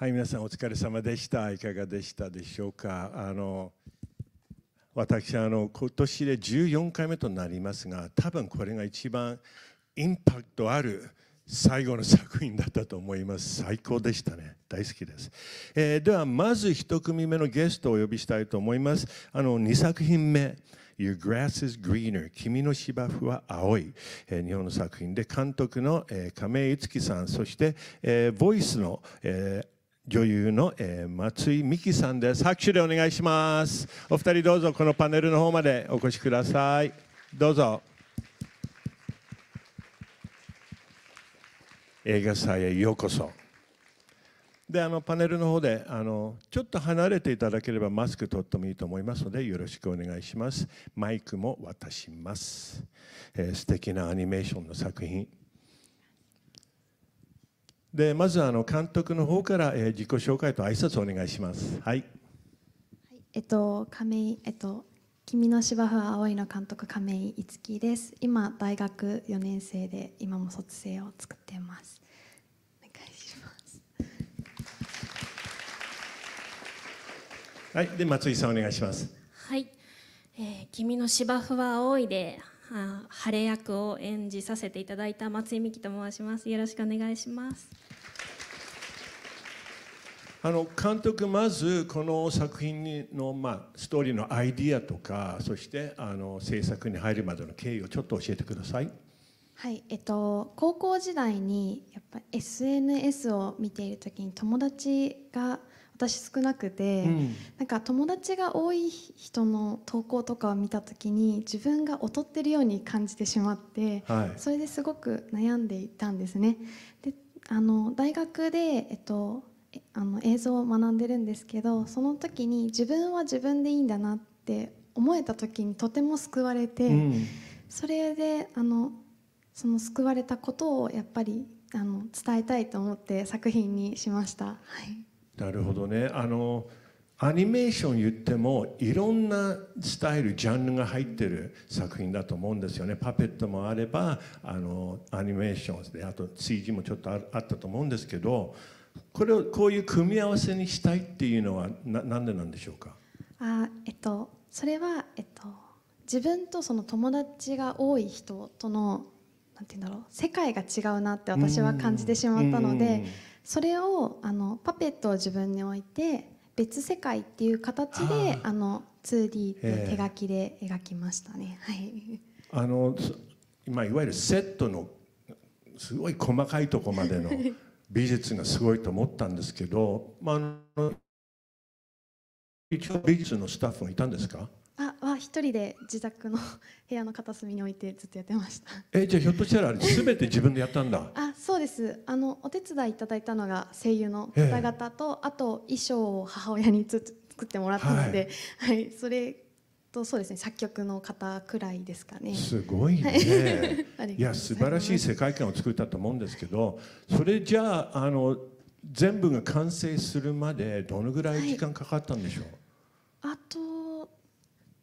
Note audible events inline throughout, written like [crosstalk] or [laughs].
はい皆さんお疲れ様でしたいかがでしたでしょうかあの私あの今年で14回目となりますが多分これが一番インパクトある最後の作品だったと思います最高でしたね大好きです、えー、ではまず1組目のゲストをお呼びしたいと思いますあの2作品目 Your Grass is Greener 君の芝生は青い、えー、日本の作品で監督の、えー、亀井樹さんそして、えー、ボイスの、えー女優の、えー、松井美樹さんです拍手でお願いしますお二人どうぞこのパネルの方までお越しくださいどうぞ映画祭へようこそであのパネルの方であのちょっと離れていただければマスク取ってもいいと思いますのでよろしくお願いしますマイクも渡します、えー、素敵なアニメーションの作品でまずあの監督の方から、えー、自己紹介と挨拶をお願いします。はい。はい、えっと亀井えっと君の芝生は青いの監督亀井いつきです。今大学四年生で今も卒生を作っています。お願いします。はい。で松井さんお願いします。はい。えー、君の芝生は青いで晴れ役を演じさせていただいた松井美希と申します。よろしくお願いします。あの監督まずこの作品の、まあ、ストーリーのアイディアとかそしてあの制作に入るまでの経緯をちょっと教えてください。はいえっと、高校時代にやっぱ SNS を見ている時に友達が私少なくて、うん、なんか友達が多い人の投稿とかを見た時に自分が劣ってるように感じてしまって、はい、それですごく悩んでいたんですね。であの大学で、えっと、あの映像を学んでるんですけどその時に自分は自分でいいんだなって思えた時にとても救われて、うん、それであのその救われたことをやっぱりあの伝えたいと思って作品にしました。はい、なるほどねあのアニメーション言ってもいろんなスタイルジャンルが入ってる作品だと思うんですよねパペットもあればあのアニメーションであと CG もちょっとあったと思うんですけどこれをこういう組み合わせにしたいっていうのはななんでなんでしょうかあえっとそれはえっと自分とその友達が多い人とのなんて言うんだろう世界が違うなって私は感じてしまったのでそれをあのパペットを自分に置いて別世界っていう形であの 2D って手書きで描きましたね。はい、あの今いわゆるセットのすごい細かいとこまでの美術がすごいと思ったんですけど、まあ、あ一応美術のスタッフがいたんですかあは一人で自宅の [laughs] 部屋の片隅に置いてずっとやってましたえじゃあひょっとしたらすべて自分でやったんだあそうですあのお手伝いいただいたのが声優の方々と、ええ、あと衣装を母親につ作ってもらったので、はい、はい、それとそうですね作曲の方くらいですかねすごいね [laughs] いや素晴らしい世界観を作ったと思うんですけどそれじゃああの全部が完成するまでどのぐらい時間かかったんでしょう、はい、あと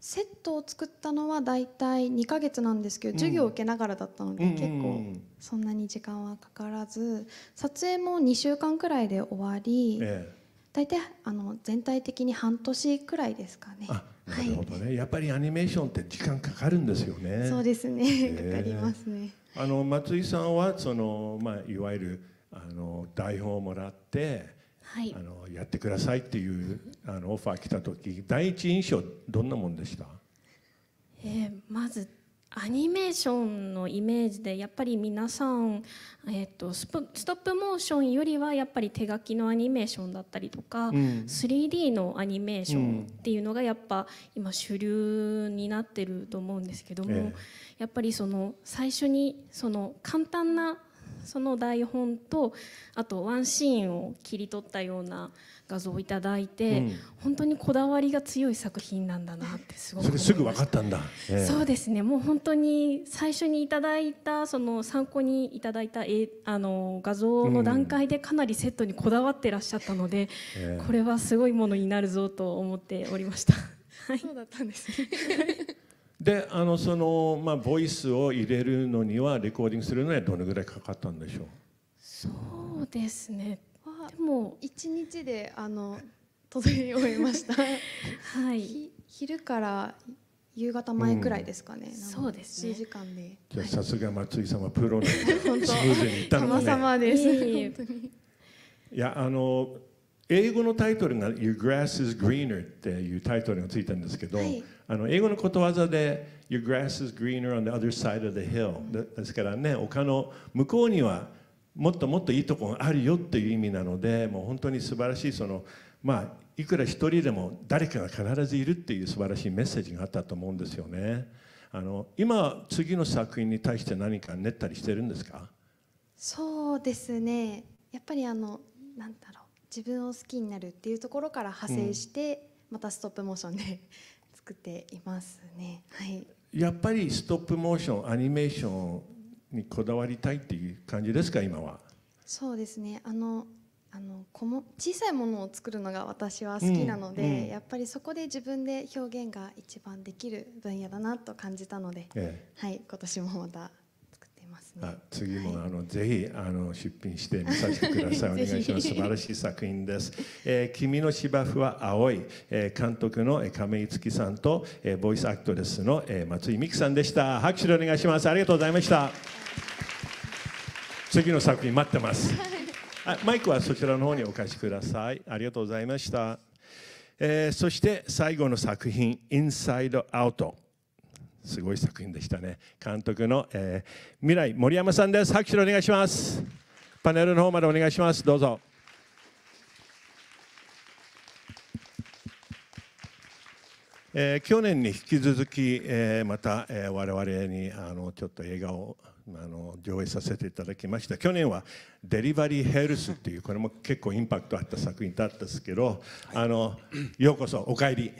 セットを作ったのは大体2か月なんですけど、授業を受けながらだったので、結構そんなに時間はかからず撮影も2週間くらいで終わり、ええ大体あの全体的に半年くらいですかね。なるほどね、はい、やっぱりアニメーションって時間かかるんですよね。そうですね、かかりますね。あの松井さんはそのまあいわゆるあの台本をもらって、はい、あのやってくださいっていうあのオファー来た時第一印象どんなもんでした？えー、まずアニメーションのイメージでやっぱり皆さん、えーと、ストップモーションよりはやっぱり手書きのアニメーションだったりとか、うん、3D のアニメーションっていうのがやっぱ今主流になってると思うんですけども、えー、やっぱりその最初にその簡単なその台本とあとワンシーンを切り取ったような画像をいただいて、うん、本当にこだわりが強い作品なんだなってすごくそれすぐ分かったんだ、えー、そうですねもう本当に最初にいただいたその参考にいただいたえあの画像の段階でかなりセットにこだわってらっしゃったので、うん、これはすごいものになるぞと思っておりました。[laughs] はい、そうだったんですねであのその、まあ、ボイスを入れるのにはレコーディングするのにはどのぐらいかかったんでしょうそうですねでも1日であの届け終えましたはい昼から夕方前くらいですかね、うん、そうですね時間でじゃさすが松井さんはプロの [laughs] スムーズにいったのもね様です、えー、本いやあの英語のタイトルが「Your grass is greener」っていうタイトルがついたんですけど、はい、あの英語のことわざで「Your grass is greener on the other side of the hill」ですからね丘の向こうにはもっともっといいとこがあるよっていう意味なのでもう本当に素晴らしいそのまあいくら一人でも誰かが必ずいるっていう素晴らしいメッセージがあったと思うんですよね。あの今次の作品に対して何か練ったりしてるんですかそうですねやっぱりあのなんだろう自分を好きになるっていうところから派生して、うん、またストップモーションで [laughs] 作っていますね。はい、やっぱりストップモーションアニメーションにこだわりたいっていう感じですか今はそうですねあのあのこも小さいものを作るのが私は好きなので、うんうん、やっぱりそこで自分で表現が一番できる分野だなと感じたので、ええ、はい今年もまたあ次も、はい、あのぜひあの出品して見させてください [laughs] お願いします素晴らしい作品です、えー、君の芝生は青い、えー、監督の亀井月さんと、えー、ボイスアクトレスの、えー、松井美樹さんでした拍手でお願いしますありがとうございました次の作品待ってます、はい、マイクはそちらの方にお貸しくださいありがとうございました、えー、そして最後の作品「インサイドアウト」すごい作品でしたね監督の、えー、未来森山さんです拍手お願いしますパネルの方までお願いしますどうぞえー、去年に引き続き、えー、また、えー、我々にあのちょっと映画をあの上映させていただきました去年は「デリバリー・ヘルス」っていうこれも結構インパクトあった作品だったんですけど、あのようこそお帰り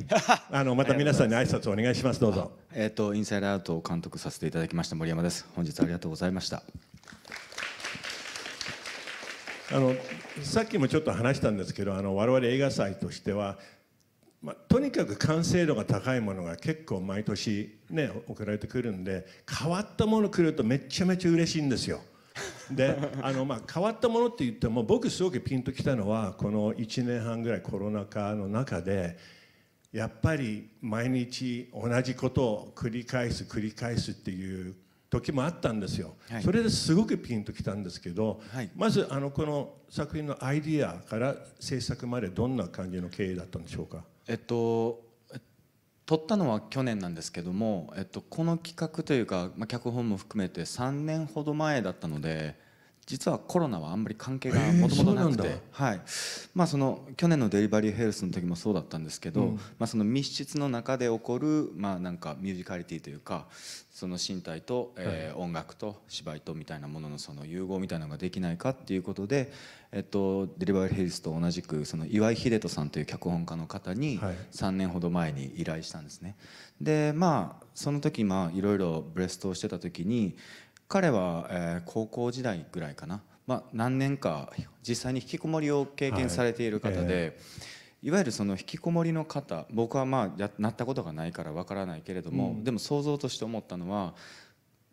あのまた皆さんに挨拶お願いしますどうぞ。えっ、ー、とインサイドアウトを監督させていただきました森山です本日ありがとうございました。あのさっきもちょっと話したんですけどあの我々映画祭としてはまあ、とにかく完成度が高いものが結構毎年ね送られてくるんで変わったもの来るとめちゃめちゃ嬉しいんですよ。で [laughs] あのまあ変わったものって言っても僕すごくピンときたのはこの1年半ぐらいコロナ禍の中でやっぱり毎日同じことを繰り返す繰り返すっていう時もあったんですよ、はい、それですごくピンときたんですけど、はい、まずあのこの作品のアイディアから制作までどんな感じの経緯だったんでしょうかえっと撮ったのは去年なんですけども、えっと、この企画というか、まあ、脚本も含めて3年ほど前だったので。実はコロナはあんまり関係がもともとなくて、はいまあ、その去年のデリバリーヘルスの時もそうだったんですけど、うん、まあ、その密室の中で起こる、まあ、なんかミュージカリティというかその身体と、えー、音楽と芝居とみたいなもののその融合みたいなのができないかっていうことで、えっと、デリバリーヘルスと同じくその岩井秀人さんという脚本家の方に3年ほど前に依頼したんですね。でまあその時まあいろいろブレストをしてた時に彼は、えー、高校時代ぐらいかな、まあ、何年か実際に引きこもりを経験されている方で、はいえー、いわゆるその引きこもりの方僕はまあなったことがないからわからないけれども、うん、でも想像として思ったのは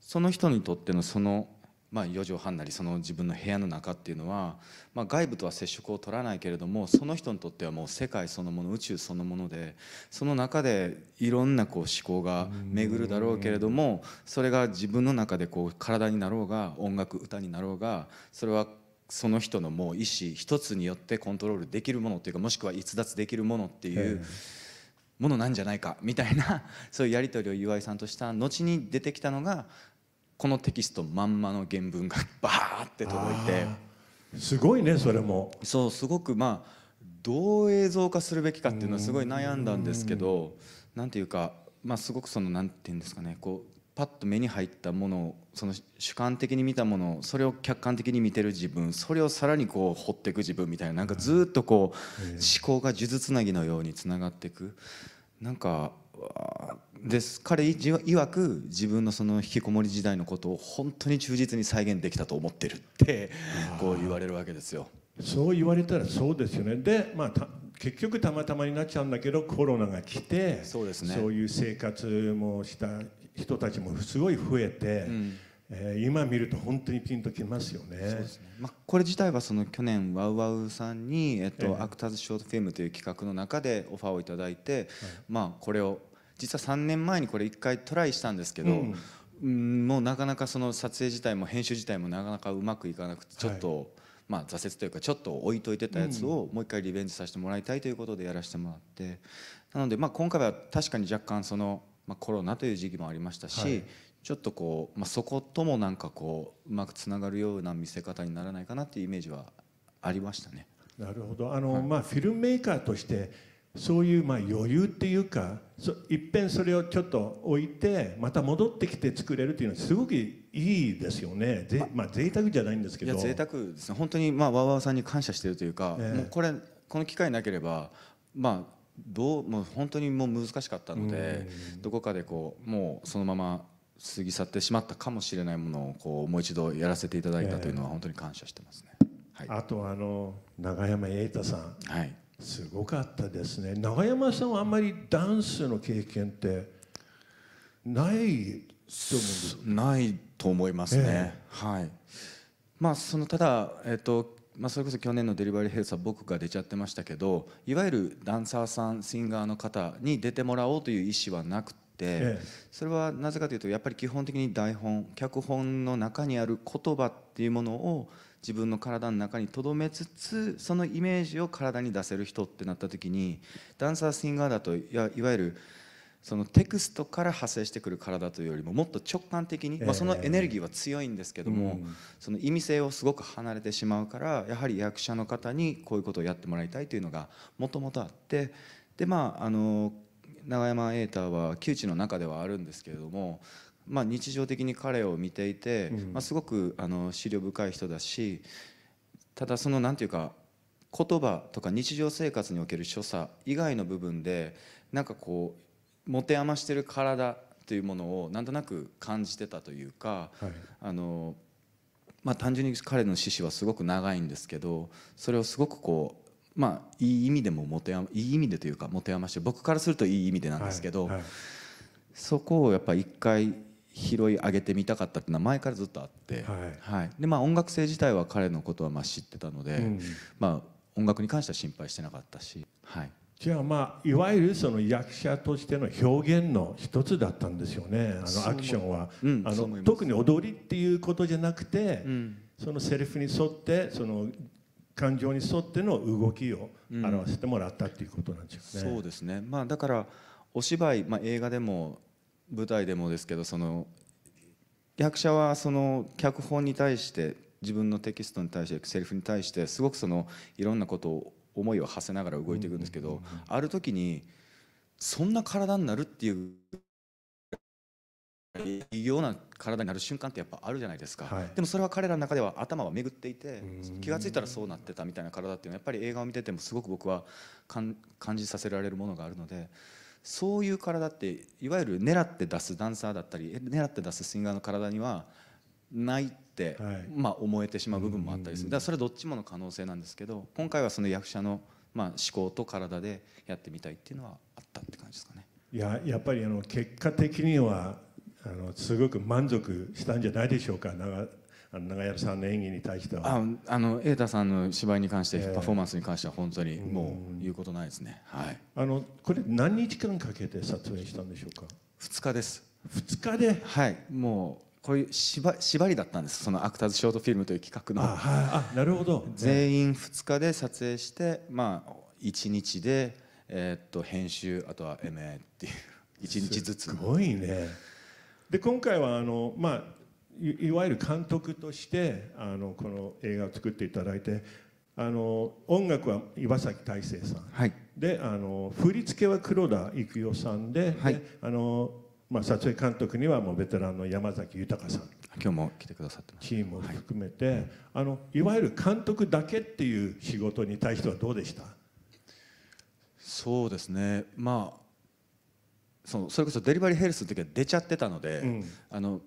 その人にとってのそのまあ、4畳半なりその自分の部屋の中っていうのは、まあ、外部とは接触を取らないけれどもその人にとってはもう世界そのもの宇宙そのものでその中でいろんなこう思考が巡るだろうけれどもそれが自分の中でこう体になろうが音楽歌になろうがそれはその人のもう意思一つによってコントロールできるものっていうかもしくは逸脱できるものっていう。ものなんじゃないかみたいなそういうやり取りを岩井さんとした後に出てきたのがこのテキストまんまの原文がバーって届いてすごいねそれもそうすごくまあどう映像化するべきかっていうのはすごい悩んだんですけど何ていうかまあすごくその何て言うんですかねこうパッと目に入ったものをその主観的に見たものそれを客観的に見てる自分それをさらにこう掘っていく自分みたいななんかずっとこう思考が数珠つなぎのようにつながっていくなんかです彼いわく自分のその引きこもり時代のことを本当に忠実に再現できたと思ってるってこう言われるわけですよ。そう言われたらそうですよねで、まあ、結局たまたまになっちゃうんだけどコロナが来てそうです、ね、そういう生活もした人たちもすごい増えて。うんえー、今見ると本当にピンときますよね。ねまあ、これ自体はその去年ワウワウさんに、えっとアクターズショートフィルムという企画の中でオファーをいただいて、はい、まあこれを実は3年前にこれ1回トライしたんですけど、うんもうなかなかその撮影自体も編集自体もなかなかうまくいかなくてちょっと、はい、まあ挫折というかちょっと置いといてたやつをもう一回リベンジさせてもらいたいということでやらせてもらってなのでまあ今回は確かに若干その、まあ、コロナという時期もありましたし、はい、ちょっとこう、まあ、そこともなんかこううまくつながるような見せ方にならないかなっていうイメージはありましたね。なるほどあの、はい、まあ、フィルメーカーとしてそういうまあ余裕っていうかいっぺんそれをちょっと置いてまた戻ってきて作れるっていうのはすごくいいですよねぜ、まあ、贅沢じゃないんですけどいや贅沢ですね本当にまあわわさんに感謝してるというか、もうこれこの機会なければまあどうもう本当にもう難しかったのでどこかでこうもうそのまま過ぎ去ってしまったかもしれないものをこうもう一度やらせていただいたというのは本当に感謝してますね。はい、あとあの永山瑛太さん、はい、すごかったですね永山さんはあんまりダンスの経験ってないと思うんないと思いますね、えー、はいまあそのただえっ、ー、とまあ、それこそ去年のデリバリーヘルスは僕が出ちゃってましたけどいわゆるダンサーさんシンガーの方に出てもらおうという意思はなくて、それはなぜかというとやっぱり基本的に台本脚本の中にある言葉っていうものを自分の体の中にとどめつつそのイメージを体に出せる人ってなった時にダンサーシンガーだといわゆるそのテクストから派生してくる体というよりももっと直感的に、まあ、そのエネルギーは強いんですけども、その意味性をすごく離れてしまうからやはり役者の方にこういうことをやってもらいたいというのがもともとあってでまああの永山瑛太は旧知の中ではあるんですけれども、まあ、日常的に彼を見ていて、うん、まあ、すごくあの資料深い人だしただその何て言うか言葉とか日常生活における所作以外の部分でなんかこう持て余してる体というものをなんとなく感じてたというか、はい、あのまあ、単純に彼の獅子はすごく長いんですけどそれをすごくこうまあ、いい意味でも持ていい意味でというか持て余して僕からするといい意味でなんですけど、はいはい、そこをやっぱ一回拾い上げてみたかったっていうのは前からずっとあって、はい、はい、でまあ、音楽性自体は彼のことはまあ知ってたので、うん、まあ、音楽に関しては心配してなかったし、はい、じゃあまあいわゆるその役者としての表現の一つだったんですよねあのアクションは、うん、あの特に踊りっていうことじゃなくて、うん、そのセリフに沿ってその感情に沿っての動きを表してもらったっていうことなんですよね。うん、そうですね、まあ、だからお芝居、まあ、映画でも舞台でもですけどその役者はその脚本に対して自分のテキストに対してセリフに対してすごくそのいろんなことを思いを馳せながら動いていくんですけど、ある時にそんな体になるっていう異様な体になる瞬間ってやっぱあるじゃないですか、はい、でもそれは彼らの中では頭は巡っていて気が付いたらそうなってたみたいな体っていうのはやっぱり映画を見ててもすごく僕は感じさせられるものがあるのでそういう体っていわゆる狙って出すダンサーだったり狙って出すシンガーの体にはないって、はい、まあ、思えてしまう部分もあったりするだからそれどっちもの可能性なんですけど今回はその役者の、まあ、思考と体でやってみたいっていうのはあったって感じですかね。いややっぱりあの結果的にはあのすごく満足したんじゃないでしょうか長長屋さんの演技に対してはああの瑛太さんの芝居に関して、えー、パフォーマンスに関しては本当にもう言うことないですね、はい、あのこれ何日間かけて撮影したんでしょうか2日です2日ではいもうこういう縛縛りだったんですそのアクターズショートフィルムという企画のあ、はい、なるほど全員2日で撮影してまあ1日で、えー、っと編集あとは MA っていう1日ずつすごいねで今回はあの、まあ、いわゆる監督としてあのこの映画を作っていただいてあの音楽は岩崎大成さん、はい、であの振り付けは黒田郁代さんではい、あのまあ、撮影監督にはもうベテランの山崎豊さん今日も来てくださってチームを含めて、はい、あのいわゆる監督だけっていう仕事に対してはどうでしたそうですねまあそのそれこそデリバリーヘルスの時は出ちゃってたので、うん、あの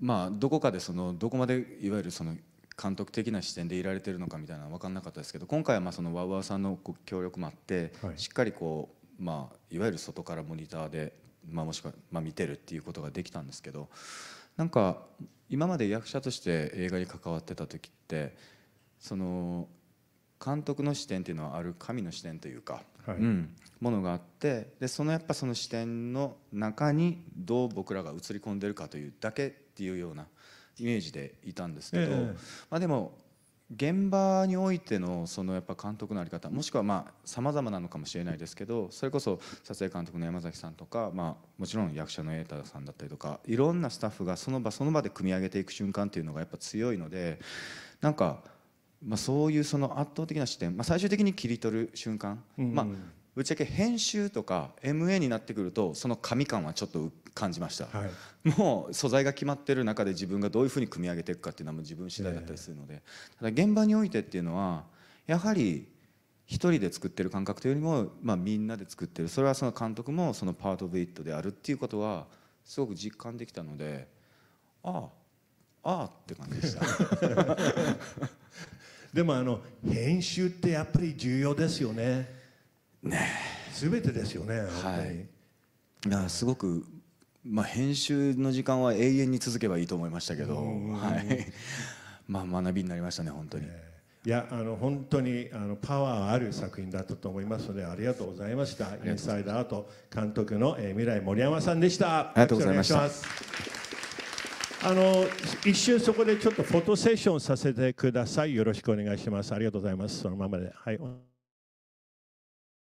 まあ、どこかでそのどこまでいわゆるその監督的な視点でいられてるのかみたいなのは分かんなかったですけど今回はまあそのワウワウさんの協力もあって、はい、しっかりこう、まあ、いわゆる外からモニターで、まあ、もしくは、まあ、見てるっていうことができたんですけどなんか今まで役者として映画に関わってた時ってその監督の視点っていうのはある神の視点というか、はい、うん、ものがあってでそのやっぱその視点の中にどう僕らが映り込んでるかというだけっていうようなイメージでいたんですけど、えー、まあ、でも現場においてのそのやっぱ監督の在り方もしくはまざ様々なのかもしれないですけどそれこそ撮影監督の山崎さんとかまあもちろん役者の瑛太さんだったりとかいろんなスタッフがその場その場で組み上げていく瞬間っていうのがやっぱ強いのでなんか。まあ、そういうその圧倒的な視点、まあ、最終的に切り取る瞬間、うんまあ、ぶっちゃけ編集とか MA になってくるとその神感はちょっと感じました、はい、もう素材が決まってる中で自分がどういうふうに組み上げていくかっていうのは自分次第だったりするので、ただ現場においてっていうのはやはり一人で作ってる感覚というよりも、まあ、みんなで作ってるそれはその監督もそのパート・オブ・イットであるっていうことはすごく実感できたのでああああって感じでした。[laughs] でもあの編集ってやっぱり重要ですよね。ねすべてですよね。はい。なすごくまあ編集の時間は永遠に続けばいいと思いましたけど、はい。[laughs] まあ学びになりましたね本当に。ねいやあの本当にあのパワーある作品だったと思いますのでありがとうございましたインサイダーと監督の、えー、未来森山さんでしたありがとうございましたあの一瞬そこでちょっとフォトセッションさせてください。よろしくお願いします。ありがとうございます。そのままで。はい。